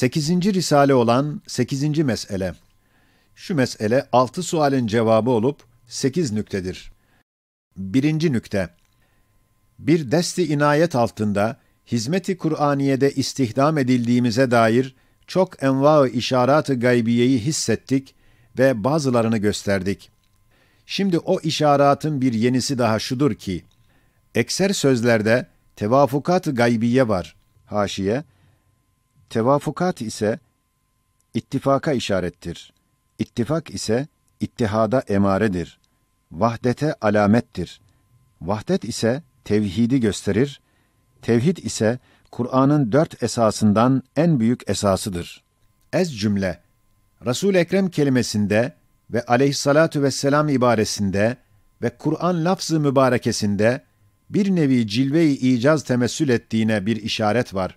Sekizinci risale olan sekizinci mesele. Şu mesele altı sualin cevabı olup sekiz nüktedir. Birinci nükte. Bir desti inayet altında hizmeti Kur'aniye'de istihdam edildiğimize dair çok enva-ı işarat-ı gaybiyeyi hissettik ve bazılarını gösterdik. Şimdi o işaratın bir yenisi daha şudur ki, ekser sözlerde tevafukat-ı gaybiye var. Haşiye, Tevafukat ise ittifaka işarettir. İttifak ise ittihada emaredir. Vahdete alamettir. Vahdet ise tevhidi gösterir. Tevhid ise Kur'an'ın dört esasından en büyük esasıdır. Ez cümle Resul Ekrem kelimesinde ve aleyhissalatu vesselam ibaresinde ve Kur'an lafzı mübarekesinde bir nevi cilve-i icaz temessül ettiğine bir işaret var.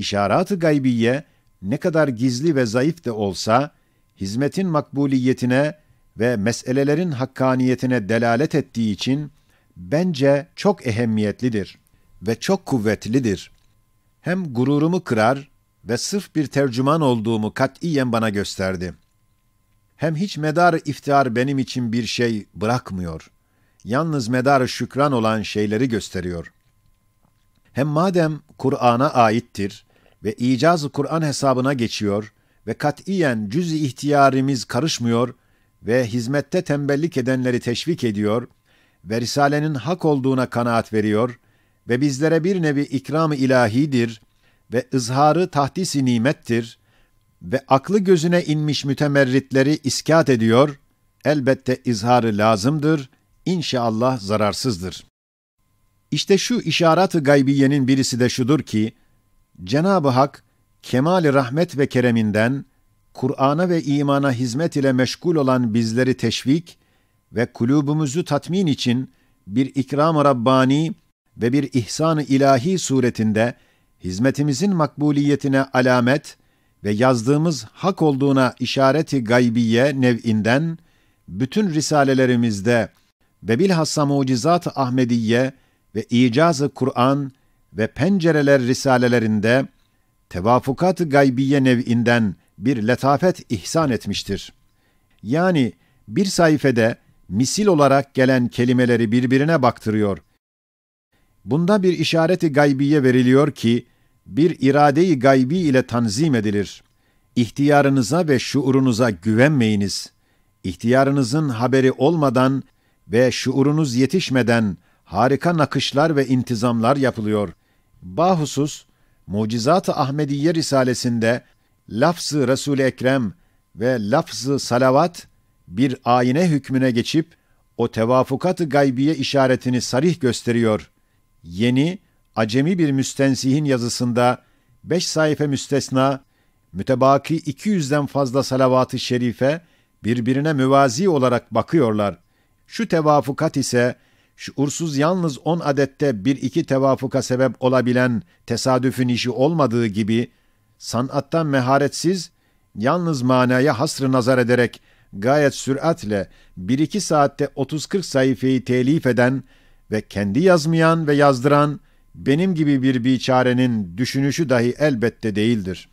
İşarat-ı gaybiye ne kadar gizli ve zayıf de olsa hizmetin makbuliyetine ve meselelerin hakkaniyetine delalet ettiği için bence çok ehemmiyetlidir ve çok kuvvetlidir. Hem gururumu kırar ve sırf bir tercüman olduğumu katiyen bana gösterdi. Hem hiç medar iftihar benim için bir şey bırakmıyor. Yalnız medar şükran olan şeyleri gösteriyor. Hem madem Kur'an'a aittir, ve icaz-ı Kur'an hesabına geçiyor ve katiyen cüz-i ihtiyarimiz karışmıyor ve hizmette tembellik edenleri teşvik ediyor ve Risale'nin hak olduğuna kanaat veriyor ve bizlere bir nevi ikram-ı ilahidir ve ızharı tahdis-i nimettir ve aklı gözüne inmiş mütemerritleri iskat ediyor, elbette izharı lazımdır, inşallah zararsızdır. İşte şu işarat-ı gaybiyenin birisi de şudur ki, Cenab-ı Hak kemal rahmet ve kereminden Kur'an'a ve imana hizmet ile meşgul olan bizleri teşvik ve kulübümüzü tatmin için bir ikram-ı Rabbani ve bir ihsan-ı ilahi suretinde hizmetimizin makbuliyetine alamet ve yazdığımız hak olduğuna işareti gaybiye nev'inden bütün risalelerimizde ve bilhassa mucizat-ı Ahmediye ve icaz-ı Kur'an ve pencereler risalelerinde tevafukat gaybiye nev'inden bir letafet ihsan etmiştir. Yani bir sayfede misil olarak gelen kelimeleri birbirine baktırıyor. Bunda bir işareti gaybiye veriliyor ki bir iradeyi gaybi ile tanzim edilir. İhtiyarınıza ve şuurunuza güvenmeyiniz. İhtiyarınızın haberi olmadan ve şuurunuz yetişmeden harika nakışlar ve intizamlar yapılıyor. Bahusus Mucizat-ı Ahmediye Risalesinde lafzı Resul-i Ekrem ve lafzı salavat bir ayine hükmüne geçip o tevafukat-ı gaybiye işaretini sarih gösteriyor. Yeni, acemi bir müstensihin yazısında beş sayfa müstesna, mütebaki 200'den fazla salavat-ı şerife birbirine müvazi olarak bakıyorlar. Şu tevafukat ise şuursuz yalnız on adette bir iki tevafuka sebep olabilen tesadüfün işi olmadığı gibi, sanattan meharetsiz, yalnız manaya hasrı nazar ederek gayet süratle bir iki saatte 30-40 sayfayı telif eden ve kendi yazmayan ve yazdıran benim gibi bir biçarenin düşünüşü dahi elbette değildir.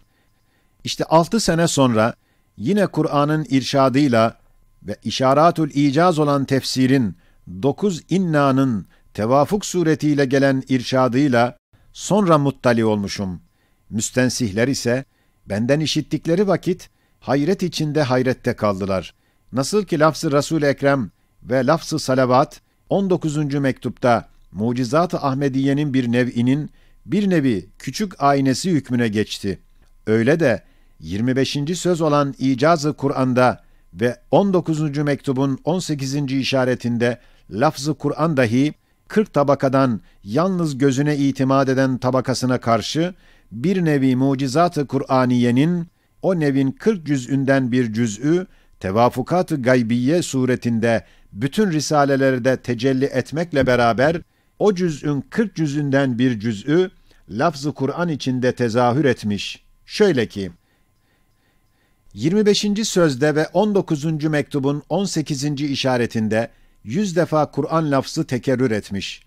İşte altı sene sonra yine Kur'an'ın irşadıyla ve işaratül icaz olan tefsirin dokuz innanın tevafuk suretiyle gelen irşadıyla sonra muttali olmuşum. Müstensihler ise benden işittikleri vakit hayret içinde hayrette kaldılar. Nasıl ki lafzı Resul Ekrem ve lafzı salavat 19. mektupta Mucizat-ı Ahmediye'nin bir nev'inin bir nevi küçük aynesi hükmüne geçti. Öyle de 25. söz olan icazı Kur'an'da ve 19. mektubun 18. işaretinde lafzı Kur'an dahi 40 tabakadan yalnız gözüne itimat eden tabakasına karşı bir nevi mucizatı Kur'aniyenin o nevin 40 cüz'ünden bir cüz'ü tevafukat-ı gaybiye suretinde bütün risalelerde tecelli etmekle beraber o cüz'ün 40 cüz'ünden bir cüz'ü lafzı Kur'an içinde tezahür etmiş. Şöyle ki 25. sözde ve 19. mektubun 18. işaretinde yüz defa Kur'an lafzı tekerrür etmiş.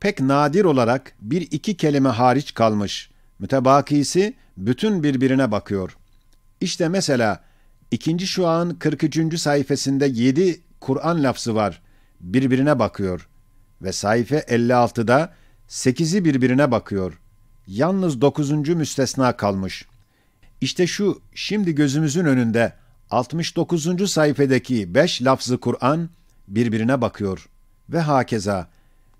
Pek nadir olarak bir iki kelime hariç kalmış. Mütebakisi bütün birbirine bakıyor. İşte mesela ikinci şu an 43. sayfasında yedi Kur'an lafzı var. Birbirine bakıyor. Ve sayfa 56'da sekizi birbirine bakıyor. Yalnız dokuzuncu müstesna kalmış. İşte şu şimdi gözümüzün önünde 69. sayfadaki beş lafzı Kur'an birbirine bakıyor ve hakeza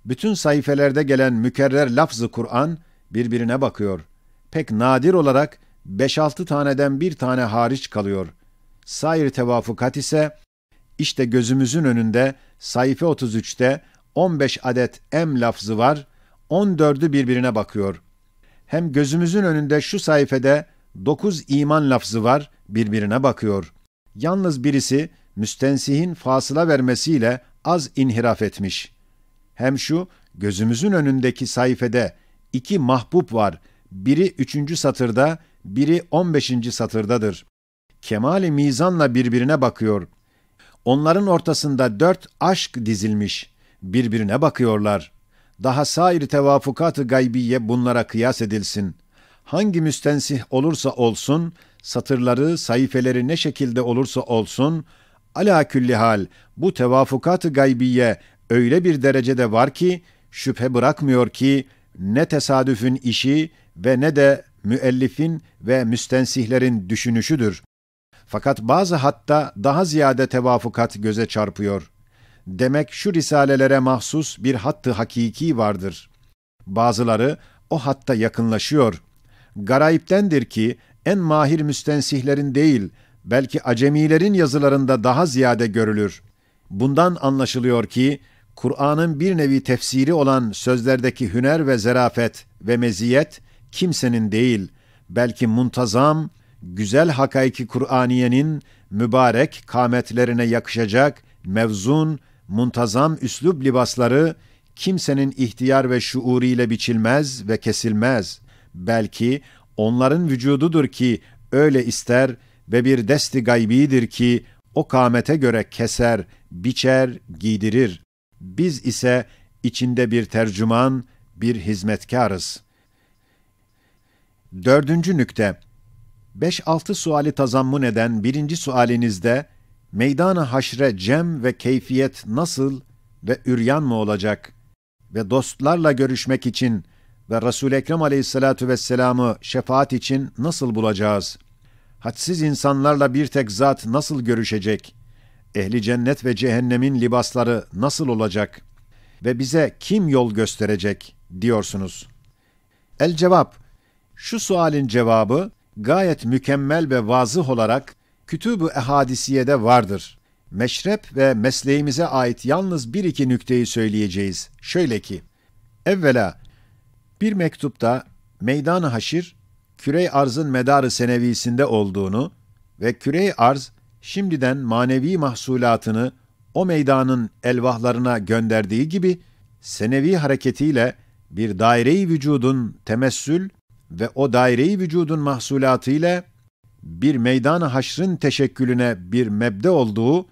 bütün sayfelerde gelen mükerrer lafzı Kur'an birbirine bakıyor. Pek nadir olarak 5-6 taneden bir tane hariç kalıyor. Sair tevafukat ise işte gözümüzün önünde sayfa 33'te 15 adet m lafzı var. 14'ü birbirine bakıyor. Hem gözümüzün önünde şu sayfede 9 iman lafzı var birbirine bakıyor. Yalnız birisi müstensihin fasıla vermesiyle az inhiraf etmiş. Hem şu gözümüzün önündeki sayfede iki mahbub var. Biri üçüncü satırda, biri on beşinci satırdadır. Kemali mizanla birbirine bakıyor. Onların ortasında dört aşk dizilmiş. Birbirine bakıyorlar. Daha sair tevafukat-ı gaybiye bunlara kıyas edilsin. Hangi müstensih olursa olsun, satırları, sayfeleri ne şekilde olursa olsun, Ala külli hal bu tevafukat-ı gaybiye öyle bir derecede var ki şüphe bırakmıyor ki ne tesadüfün işi ve ne de müellifin ve müstensihlerin düşünüşüdür. Fakat bazı hatta daha ziyade tevafukat göze çarpıyor. Demek şu risalelere mahsus bir hattı hakiki vardır. Bazıları o hatta yakınlaşıyor. Garayiptendir ki en mahir müstensihlerin değil, belki acemilerin yazılarında daha ziyade görülür. Bundan anlaşılıyor ki Kur'an'ın bir nevi tefsiri olan sözlerdeki hüner ve zerafet ve meziyet kimsenin değil, belki muntazam, güzel hakaiki Kur'aniyenin mübarek kametlerine yakışacak mevzun, muntazam üslub libasları kimsenin ihtiyar ve şuuriyle biçilmez ve kesilmez. Belki onların vücududur ki öyle ister ve bir desti gaybidir ki o kâmete göre keser, biçer, giydirir. Biz ise içinde bir tercüman, bir hizmetkarız. Dördüncü nükte. Beş altı suali tazammun eden birinci sualinizde meydana haşre cem ve keyfiyet nasıl ve üryan mı olacak ve dostlarla görüşmek için ve Resul Ekrem Aleyhissalatu vesselam'ı şefaat için nasıl bulacağız? hadsiz insanlarla bir tek zat nasıl görüşecek? Ehli cennet ve cehennemin libasları nasıl olacak? Ve bize kim yol gösterecek diyorsunuz. El cevap, şu sualin cevabı gayet mükemmel ve vazıh olarak kütüb-ü ehadisiyede vardır. Meşrep ve mesleğimize ait yalnız bir iki nükteyi söyleyeceğiz. Şöyle ki, evvela bir mektupta meydan haşir kürey arzın medarı senevisinde olduğunu ve kürey arz şimdiden manevi mahsulatını o meydanın elvahlarına gönderdiği gibi senevi hareketiyle bir daireyi vücudun temessül ve o daireyi vücudun mahsulatı ile bir meydan haşrın teşekkülüne bir mebde olduğu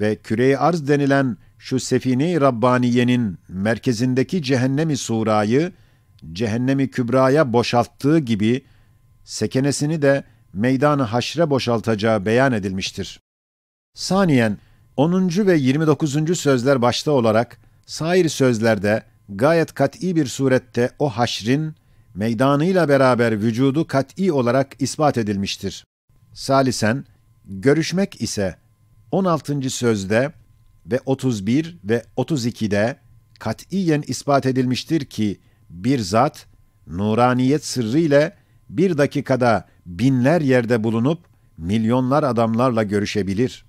ve küreyi arz denilen şu sefine Rabbaniye'nin merkezindeki cehennemi surayı, cehennemi kübraya boşalttığı gibi sekenesini de meydanı haşre boşaltacağı beyan edilmiştir. Saniyen 10. ve 29. sözler başta olarak sair sözlerde gayet kat'i bir surette o haşrin meydanıyla beraber vücudu kat'i olarak ispat edilmiştir. Salisen görüşmek ise 16. sözde ve 31 ve 32'de katiyen ispat edilmiştir ki bir zat nuraniyet sırrı ile bir dakikada binler yerde bulunup milyonlar adamlarla görüşebilir.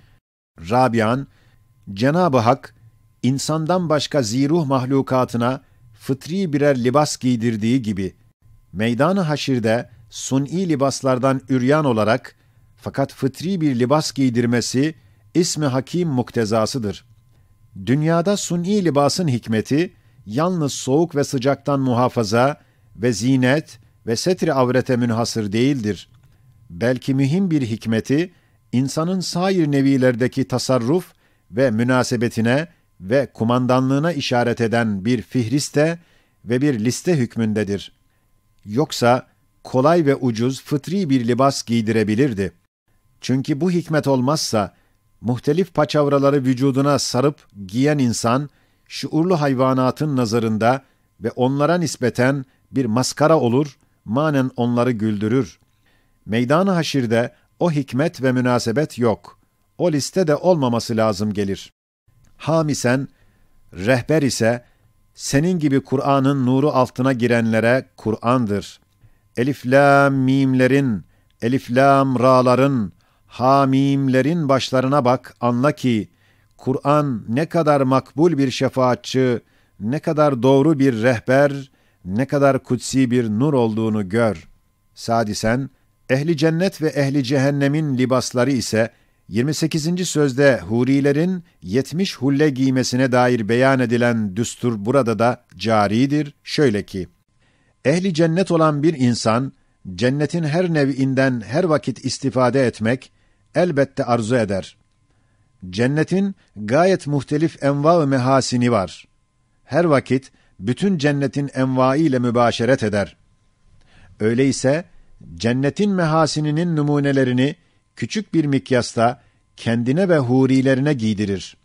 Rabian, Cenab-ı Hak, insandan başka ziruh mahlukatına fıtri birer libas giydirdiği gibi, meydanı haşirde suni libaslardan üryan olarak, fakat fıtri bir libas giydirmesi, ismi hakim muktezasıdır. Dünyada suni libasın hikmeti, yalnız soğuk ve sıcaktan muhafaza ve zinet ve setri avrete münhasır değildir. Belki mühim bir hikmeti, insanın sair nevilerdeki tasarruf ve münasebetine ve kumandanlığına işaret eden bir fihriste ve bir liste hükmündedir. Yoksa kolay ve ucuz fıtri bir libas giydirebilirdi. Çünkü bu hikmet olmazsa, muhtelif paçavraları vücuduna sarıp giyen insan, şuurlu hayvanatın nazarında ve onlara nispeten bir maskara olur manen onları güldürür. Meydan-ı haşirde o hikmet ve münasebet yok. O liste de olmaması lazım gelir. Hamisen, rehber ise senin gibi Kur'an'ın nuru altına girenlere Kur'an'dır. Elif lam mimlerin, elif lam raların, hamimlerin başlarına bak anla ki Kur'an ne kadar makbul bir şefaatçi, ne kadar doğru bir rehber, ne kadar kutsi bir nur olduğunu gör. Sadisen, ehli cennet ve ehli cehennemin libasları ise 28. sözde hurilerin 70 hulle giymesine dair beyan edilen düstur burada da caridir. Şöyle ki, ehli cennet olan bir insan, cennetin her nevinden her vakit istifade etmek elbette arzu eder. Cennetin gayet muhtelif enva-ı mehasini var. Her vakit bütün cennetin envai ile mübaşeret eder. Öyleyse cennetin mehasininin numunelerini küçük bir mikyasta kendine ve hurilerine giydirir.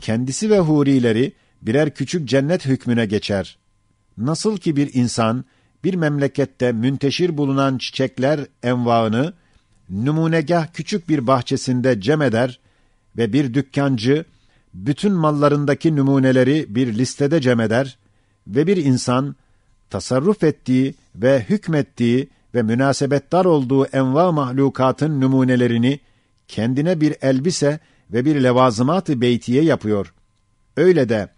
Kendisi ve hurileri birer küçük cennet hükmüne geçer. Nasıl ki bir insan bir memlekette münteşir bulunan çiçekler envaını numunegah küçük bir bahçesinde cem eder ve bir dükkancı bütün mallarındaki numuneleri bir listede cem eder ve bir insan tasarruf ettiği ve hükmettiği ve münasebetdar olduğu enva mahlukatın numunelerini kendine bir elbise ve bir levazımat-ı beytiye yapıyor. Öyle de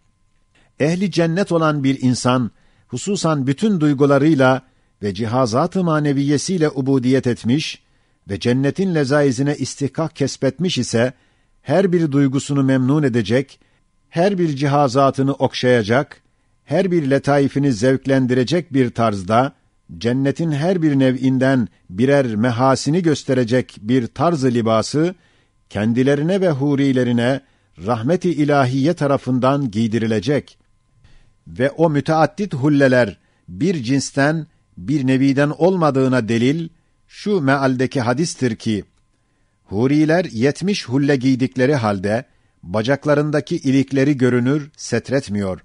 ehli cennet olan bir insan hususan bütün duygularıyla ve cihazat-ı maneviyesiyle ubudiyet etmiş ve cennetin lezaizine istihkak kesbetmiş ise her bir duygusunu memnun edecek, her bir cihazatını okşayacak her bir letaifini zevklendirecek bir tarzda, cennetin her bir nev'inden birer mehasini gösterecek bir tarz libası, kendilerine ve hurilerine rahmeti ilahiye tarafından giydirilecek. Ve o müteaddit hulleler bir cinsten, bir neviden olmadığına delil, şu mealdeki hadistir ki, huriler yetmiş hulle giydikleri halde, bacaklarındaki ilikleri görünür, setretmiyor.''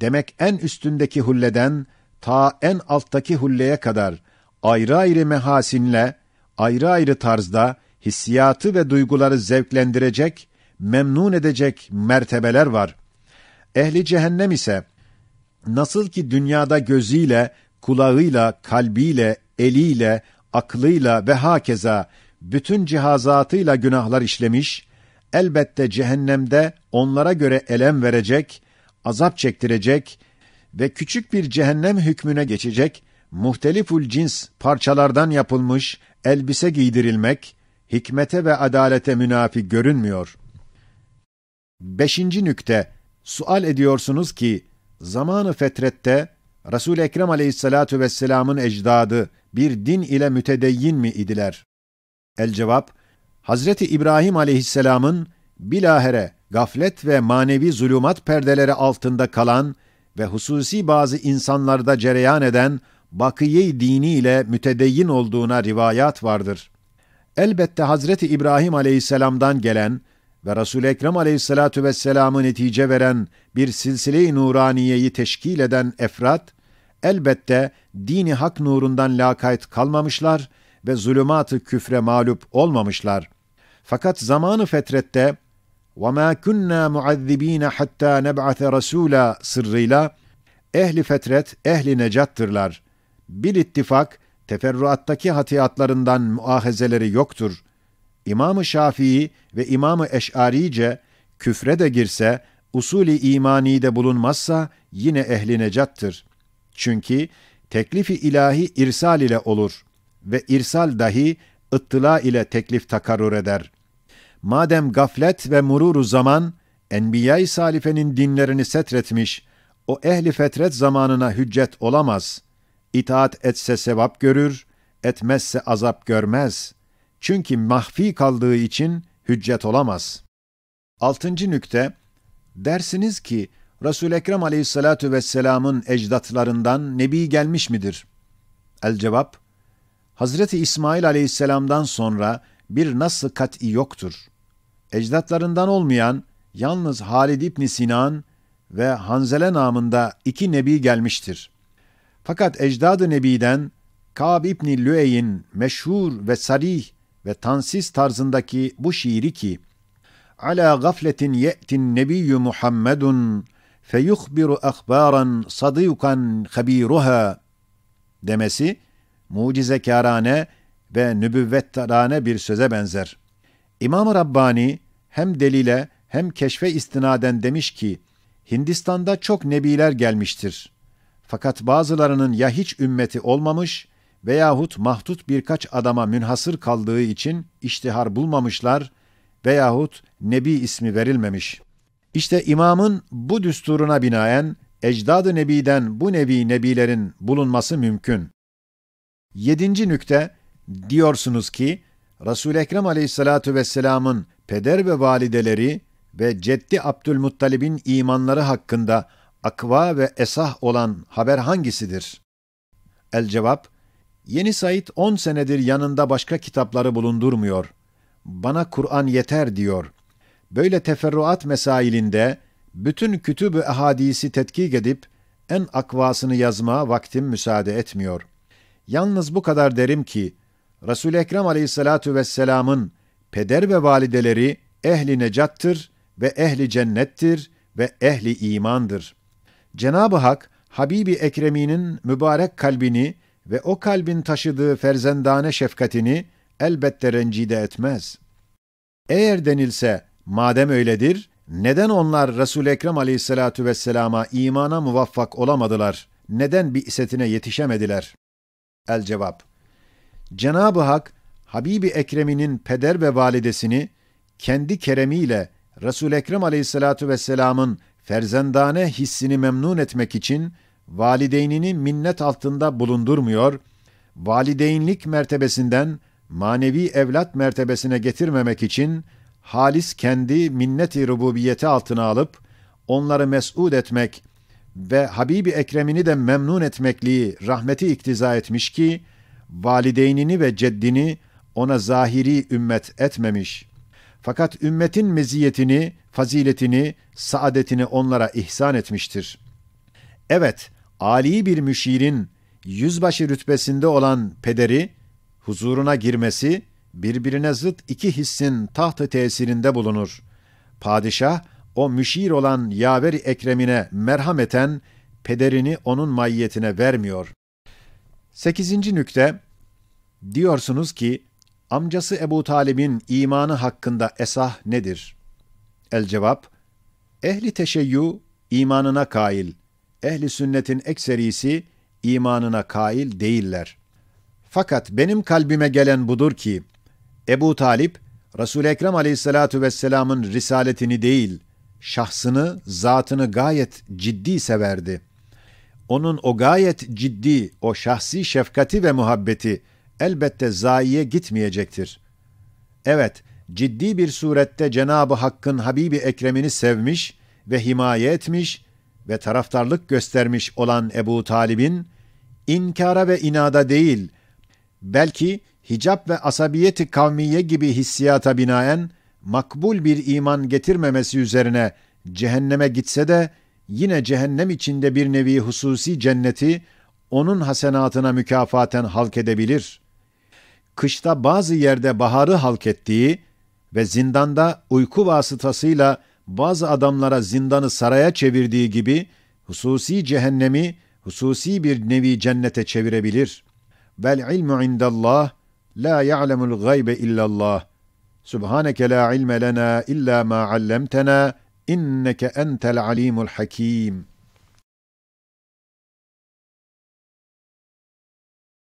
demek en üstündeki hulleden ta en alttaki hulleye kadar ayrı ayrı mehasinle, ayrı ayrı tarzda hissiyatı ve duyguları zevklendirecek, memnun edecek mertebeler var. Ehli cehennem ise nasıl ki dünyada gözüyle, kulağıyla, kalbiyle, eliyle, aklıyla ve hakeza bütün cihazatıyla günahlar işlemiş, elbette cehennemde onlara göre elem verecek, azap çektirecek ve küçük bir cehennem hükmüne geçecek muhteliful cins parçalardan yapılmış elbise giydirilmek hikmete ve adalete münafi görünmüyor. Beşinci nükte sual ediyorsunuz ki zamanı fetrette Resul Ekrem Aleyhissalatu vesselam'ın ecdadı bir din ile mütedeyyin mi idiler? El cevap Hazreti İbrahim Aleyhisselam'ın bilahere gaflet ve manevi zulümat perdeleri altında kalan ve hususi bazı insanlarda cereyan eden bakiye dini ile mütedeyyin olduğuna rivayat vardır. Elbette Hazreti İbrahim aleyhisselamdan gelen ve resul Ekrem aleyhissalatu vesselam'ı netice veren bir silsile-i nuraniyeyi teşkil eden efrat, elbette dini hak nurundan lakayt kalmamışlar ve zulümat-ı küfre mağlup olmamışlar. Fakat zamanı fetrette وَمَا كُنَّا مُعَذِّب۪ينَ حَتَّى نَبْعَثَ رَسُولًا sırrıyla ehli fetret, ehli necattırlar. Bir ittifak, teferruattaki hatiyatlarından muahezeleri yoktur. İmam-ı Şafii ve İmam-ı Eş'arice küfre de girse, usulü imani de bulunmazsa yine ehli necattır. Çünkü teklifi ilahi irsal ile olur ve irsal dahi ıttila ile teklif takarrur eder madem gaflet ve mururu zaman, Enbiya-i Salife'nin dinlerini setretmiş, o ehli fetret zamanına hüccet olamaz. İtaat etse sevap görür, etmezse azap görmez. Çünkü mahfi kaldığı için hüccet olamaz. Altıncı nükte, dersiniz ki, Resul Ekrem Aleyhissalatu vesselam'ın ecdatlarından nebi gelmiş midir? El cevap: Hazreti İsmail Aleyhisselam'dan sonra bir nasıl kat'i yoktur ecdatlarından olmayan yalnız Halid İbni Sinan ve Hanzele namında iki nebi gelmiştir. Fakat ecdadı nebiden Kab İbni Lüey'in meşhur ve sarih ve tansiz tarzındaki bu şiiri ki Ala gafletin ye'tin nebiyyü Muhammedun feyuhbiru ahbaran sadıkan habiruha demesi mucizekarane ve nübüvvettarane bir söze benzer. İmam-ı Rabbani hem delile hem keşfe istinaden demiş ki, Hindistan'da çok nebiler gelmiştir. Fakat bazılarının ya hiç ümmeti olmamış veyahut mahdut birkaç adama münhasır kaldığı için iştihar bulmamışlar veyahut nebi ismi verilmemiş. İşte imamın bu düsturuna binaen ecdadı nebiden bu nebi nebilerin bulunması mümkün. Yedinci nükte diyorsunuz ki Resul-i Ekrem aleyhissalatu vesselamın peder ve valideleri ve Ceddi Abdülmuttalib'in imanları hakkında akva ve esah olan haber hangisidir? El cevap, Yeni Said on senedir yanında başka kitapları bulundurmuyor. Bana Kur'an yeter diyor. Böyle teferruat mesailinde bütün kütübü ehadisi tetkik edip en akvasını yazma vaktim müsaade etmiyor. Yalnız bu kadar derim ki Resul Ekrem Aleyhissalatu vesselam'ın Peder ve valideleri ehli necattır ve ehli cennettir ve ehli imandır. Cenab-ı Hak, Habibi Ekremi'nin mübarek kalbini ve o kalbin taşıdığı ferzendane şefkatini elbette rencide etmez. Eğer denilse, madem öyledir, neden onlar Resul-i Ekrem aleyhissalatu vesselama imana muvaffak olamadılar? Neden bir isetine yetişemediler? El cevap. Cenab-ı Hak Habibi Ekrem'inin peder ve validesini kendi keremiyle Resul Ekrem Aleyhissalatu vesselam'ın ferzendane hissini memnun etmek için valideynini minnet altında bulundurmuyor, valideynlik mertebesinden manevi evlat mertebesine getirmemek için halis kendi minnet-i rububiyeti altına alıp onları mes'ud etmek ve Habibi Ekrem'ini de memnun etmekliği rahmeti iktiza etmiş ki valideynini ve ceddini ona zahiri ümmet etmemiş. Fakat ümmetin meziyetini, faziletini, saadetini onlara ihsan etmiştir. Evet, Ali bir müşirin yüzbaşı rütbesinde olan pederi huzuruna girmesi birbirine zıt iki hissin tahtı tesirinde bulunur. Padişah o müşir olan yaver ekremine merhameten pederini onun mayyetine vermiyor. Sekizinci nükte diyorsunuz ki Amcası Ebu Talib'in imanı hakkında esah nedir? El cevap, ehli teşeyyü imanına kail, ehli sünnetin ekserisi imanına kail değiller. Fakat benim kalbime gelen budur ki, Ebu Talip, Resul-i Ekrem aleyhissalatu vesselamın risaletini değil, şahsını, zatını gayet ciddi severdi. Onun o gayet ciddi, o şahsi şefkati ve muhabbeti, elbette zayiye gitmeyecektir. Evet, ciddi bir surette Cenabı ı Hakk'ın Habibi Ekrem'ini sevmiş ve himaye etmiş ve taraftarlık göstermiş olan Ebu Talib'in, inkara ve inada değil, belki hicap ve asabiyeti kavmiye gibi hissiyata binaen makbul bir iman getirmemesi üzerine cehenneme gitse de yine cehennem içinde bir nevi hususi cenneti onun hasenatına mükafaten halk edebilir.'' kışta bazı yerde baharı halk ettiği ve zindanda uyku vasıtasıyla bazı adamlara zindanı saraya çevirdiği gibi hususi cehennemi hususi bir nevi cennete çevirebilir. Vel ilmu indallah la ya'lemul gaybe illallah. Subhaneke la ilme lena illa ma allamtana inneke entel alimul hakim.''